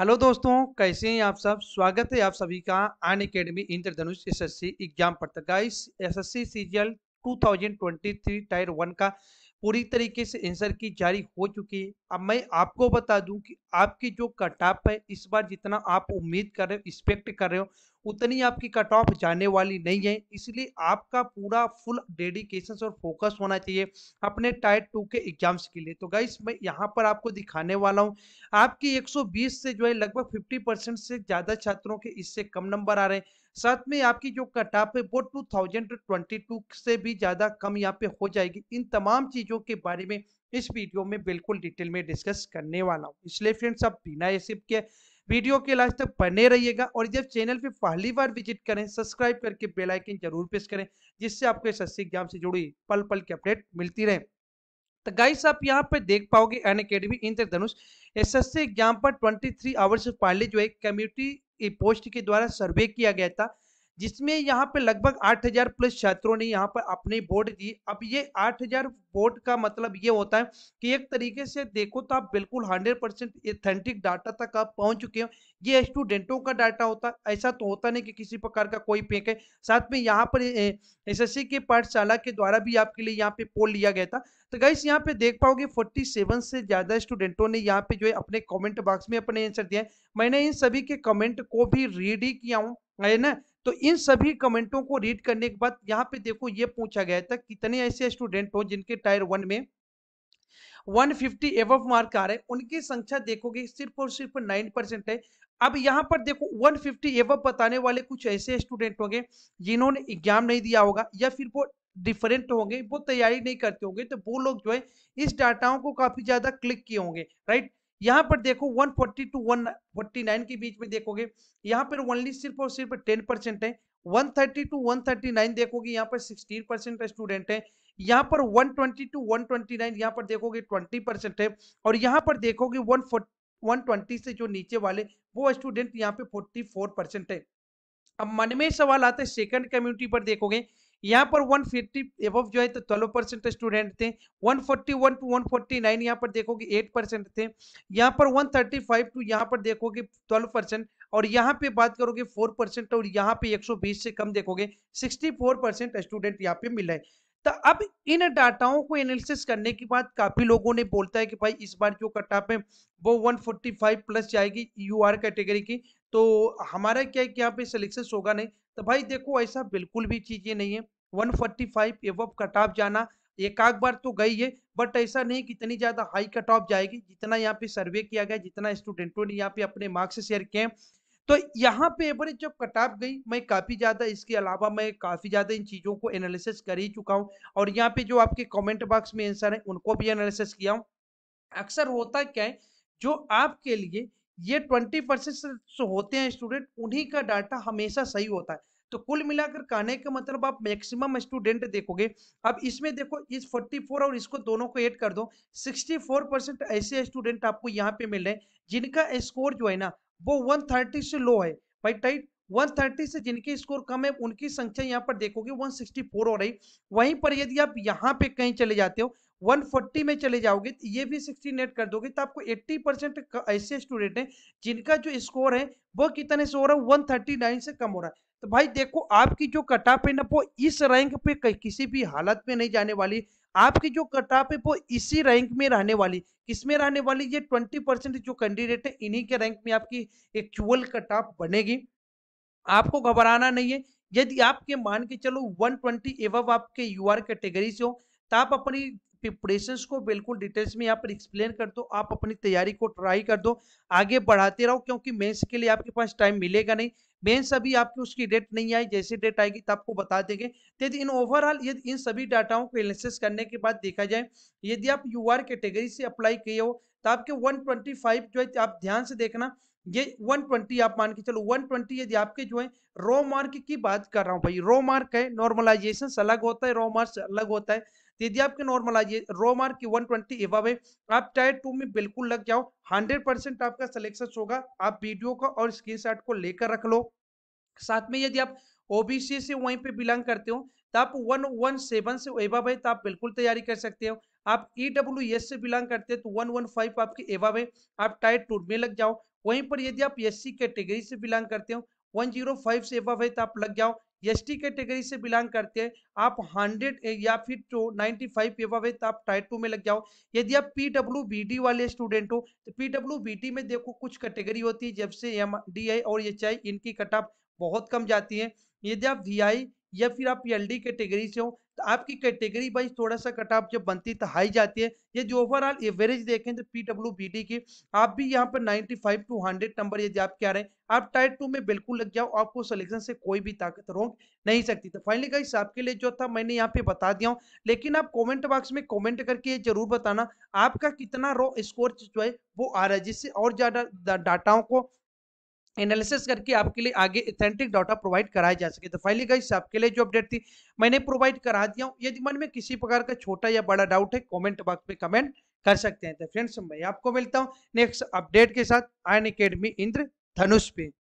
hello दोस्तों कैसे हैं आप सब स्वागत है आप सभी का Unacademy Indradhanush S S C exam पर तक इस S S C C G L two thousand twenty three tier one का पूरी तरीके से आंसर की जारी हो चुकी है अब मैं आपको बता दूं कि आपकी जो कटाप है इस बार जितना आप उम्मीद कर रहे हो एक्सपेक्ट कर रहे हो उतनी आपकी कट ऑफ जाने वाली नहीं है इसलिए आपका पूरा फुल डेडिकेशन और फोकस होना चाहिए अपने टाइट टू के एग्जाम्स के लिए तो गाइस मैं यहाँ पर आपको दिखाने वाला हूँ आपकी 120 से जो है लगभग 50 परसेंट से ज़्यादा छात्रों के इससे कम नंबर आ रहे हैं साथ में आपकी जो कट ऑफ है वो टू से भी ज़्यादा कम यहाँ पे हो जाएगी इन तमाम चीज़ों के बारे में इस वीडियो में बिल्कुल डिटेल में डिस्कस करने वाला हूँ इसलिए फ्रेंड्स आप बिना ये सिर्फ के वीडियो के लास्ट तक बने रहिएगा और जब चैनल पे पहली बार विजिट करें सब्सक्राइब करके बेल आइकन जरूर प्रेस करें जिससे आपको एस एस एग्जाम से जुड़ी पल पल की अपडेट मिलती रहे तो गाइस आप यहाँ पर देख पाओगे Unacademy Indradhanush S S exam पर थ्री आवर्स पहले जो है कम्युनिटी पोस्ट के द्वारा सर्वे किया गया था जिसमें यहाँ पे लगभग 8000 प्लस छात्रों ने यहाँ पर अपने बोर्ड दिए अब ये 8000 बोर्ड का मतलब ये होता है कि एक तरीके से देखो तो आप बिल्कुल 100 परसेंट एथेंटिक डाटा तक आप पहुंच चुके हो ये स्टूडेंटों का डाटा होता है ऐसा तो होता नहीं कि किसी प्रकार का कोई फेंक है साथ में यहाँ पर एस के पाठशाला के द्वारा भी आपके लिए यहाँ पे पोल लिया गया था तो गाइस यहाँ पे देख पाओगे सेवन से ज्यादा स्टूडेंटों ने यहाँ पे जो है अपने कॉमेंट बॉक्स में अपने आंसर दिया है मैंने इन सभी के कमेंट को भी रीड ही किया हूँ है ना तो इन सभी कमेंटों को रीड करने के बाद यहाँ पे देखो ये पूछा गया था कितने ऐसे स्टूडेंट हो जिनके टायर वन में 150 फिफ्टी एव मार्क आ रहे हैं उनकी संख्या देखोगे सिर्फ और सिर्फ 9 परसेंट है अब यहाँ पर देखो 150 फिफ्टी एवव बताने वाले कुछ ऐसे स्टूडेंट होंगे जिन्होंने एग्जाम नहीं दिया होगा या फिर वो डिफरेंट होंगे वो तैयारी नहीं करते होंगे तो वो लोग जो है इस डाटाओं को काफी ज्यादा क्लिक किए होंगे राइट यहाँ पर देखो 140 टू 149 के बीच में देखोगे यहाँ पर ओनली सिर्फ और सिर्फ 10 परसेंट है 130 टू 139 देखोगे यहाँ पर 16 परसेंट स्टूडेंट है यहाँ पर 120 टू 129 यहाँ पर देखोगे 20 परसेंट है और यहाँ पर देखोगे 120 से जो नीचे वाले वो स्टूडेंट यहाँ पे 44 परसेंट है अब मन में सवाल आता है सेकंड कम्युनिटी पर देखोगे यहाँ पर 150 एवव जो है तो 12 परसेंट स्टूडेंट थे 141 टू वन 149 यहाँ पर देखोगे 8 परसेंट थे यहाँ पर 135 टू यहाँ पर देखोगे 12 परसेंट और यहाँ पे बात करोगे 4 परसेंट और यहाँ पे 120 से कम देखोगे 64 परसेंट स्टूडेंट यहाँ पे मिला है तो अब इन डाटाओं को एनालिसिस करने के बाद काफी लोगों ने बोलता है कि भाई इस बार जो कट ऑफ है वो 145 प्लस जाएगी यू आर कैटेगरी की तो हमारा क्या है कि यहाँ पे सिलेक्शन होगा नहीं तो भाई देखो ऐसा बिल्कुल भी चीजें नहीं है 145 फोर्टी फाइव कट ऑफ जाना एक आध बार तो गई है बट ऐसा नहीं कि इतनी ज्यादा हाई कट ऑफ जाएगी जितना यहाँ पे सर्वे किया गया जितना स्टूडेंटों ने यहाँ पे अपने मार्क्स शेयर किए तो यहाँ पे एवरेज जब कट ऑफ गई मैं काफ़ी ज़्यादा इसके अलावा मैं काफ़ी ज़्यादा इन चीज़ों को एनालिसिस कर ही चुका हूँ और यहाँ पे जो आपके कॉमेंट बॉक्स में आंसर है उनको भी एनालिसिस किया हूँ अक्सर होता क्या है जो आपके लिए ये ट्वेंटी परसेंट होते हैं स्टूडेंट उन्हीं का डाटा हमेशा सही होता है तो कुल मिलाकर कहने का मतलब आप मैक्सिमम स्टूडेंट देखोगे अब इसमें देखो इस 44 और इसको दोनों को ऐड कर दो 64 परसेंट ऐसे स्टूडेंट आपको यहाँ पे मिल रहे हैं जिनका स्कोर जो है ना वो 130 से लो है भाई टाइट 130 से जिनके स्कोर कम है उनकी संख्या यहाँ पर देखोगे 164 हो रही वहीं पर यदि आप यहाँ पे कहीं चले जाते हो 140 में चले जाओगे तो ये भी 60 नेट कर दोगे तो आपको 80 परसेंट ऐसे स्टूडेंट हैं जिनका जो स्कोर है वो कितने से हो रहा है 139 से कम हो रहा है तो भाई देखो आपकी जो कटाप है ना वो इस रैंक पे किसी भी हालत में नहीं जाने वाली आपकी जो कटाप है वो इसी रैंक में रहने वाली किसमें रहने वाली ये 20 परसेंट जो कैंडिडेट है इन्हीं के रैंक में आपकी एक्चुअल कटाप बनेगी आपको घबराना नहीं है यदि आपके मान के चलो 120 एवं आपके यू आर कैटेगरी से हो तो आप अपनी प्रिपरेशन को बिल्कुल डिटेल्स में यहाँ पर एक्सप्लेन कर दो आप अपनी तैयारी को ट्राई कर दो आगे बढ़ाते रहो क्योंकि मेंस के लिए आपके पास टाइम मिलेगा नहीं मेंस अभी आपकी उसकी डेट नहीं आई जैसे डेट आएगी तो आपको बता देंगे यदि इन ओवरऑल यदि इन सभी डाटाओं को एनालिसिस करने के बाद देखा जाए यदि आप यू कैटेगरी से अप्लाई किए हो तो आपके फाइव जो है आप ध्यान से देखना ये 120 आप मान के चलो 120 यदि आपके जो है रो मार्क की बात कर रहा हूँ भाई रो मार्क है नॉर्मलाइजेशन अलग होता है रो मार्क अलग होता है तो यदि आपके नॉर्मलाइज रो मार्क की 120 ट्वेंटी है आप टायर टू में बिल्कुल लग जाओ 100 परसेंट आपका सिलेक्शन होगा आप वीडियो का और स्क्रीन को लेकर रख लो साथ में यदि आप ओबीसी से वहीं पे बिलोंग करते हो तो आप वन वन सेवन से एवा भाई तो आप बिल्कुल तैयारी कर सकते हो आप ई e एस से बिलोंग करते हैं तो वन वन फाइव आपके एवा भाई आप टायर टू में लग जाओ वहीं पर यदि आप एस कैटेगरी से बिलोंग करते हो 105 से एबव है तो आप लग जाओ एस कैटेगरी से बिलोंग करते हैं आप 100 या फिर जो 95 फाइव एबव है तो आप टाइट टू में लग जाओ यदि आप पीडब्ल्यूबीडी वाले स्टूडेंट हो तो पीडब्ल्यूबीडी में देखो कुछ कैटेगरी होती है जब से एम डी आई और एच आई इनकी कट ऑफ बहुत कम जाती है यदि आप वी आई या फिर आप पीएलडी कैटेगरी से हो तो आपकी कैटेगरी वाइज थोड़ा सा कट ऑफ जब बनती तो हाई जाती है ये जो ओवरऑल एवरेज देखें तो डी की आप भी यहाँ पर 95 टू 100 नंबर यदि आपके आ रहे हैं आप टाइट टू में बिल्कुल लग जाओ आपको सिलेक्शन से कोई भी ताकत रोक नहीं सकती तो फाइनली गाइस आपके लिए जो था मैंने यहाँ पे बता दिया हूँ लेकिन आप कॉमेंट बॉक्स में कॉमेंट करके जरूर बताना आपका कितना रो स्कोर जो है वो आ रहा है जिससे और ज़्यादा डाटाओं को एनालिसिस करके आपके लिए आगे इथेंटिक डाटा प्रोवाइड कराया जा सके तो फाइनली गाइस आपके लिए जो अपडेट थी मैंने प्रोवाइड करा दिया हूँ यदि मन में किसी प्रकार का छोटा या बड़ा डाउट है कमेंट बॉक्स में कमेंट कर सकते हैं तो फ्रेंड्स मैं आपको मिलता हूँ नेक्स्ट अपडेट के साथ आयन अकेडमी इंद्र धनुष पे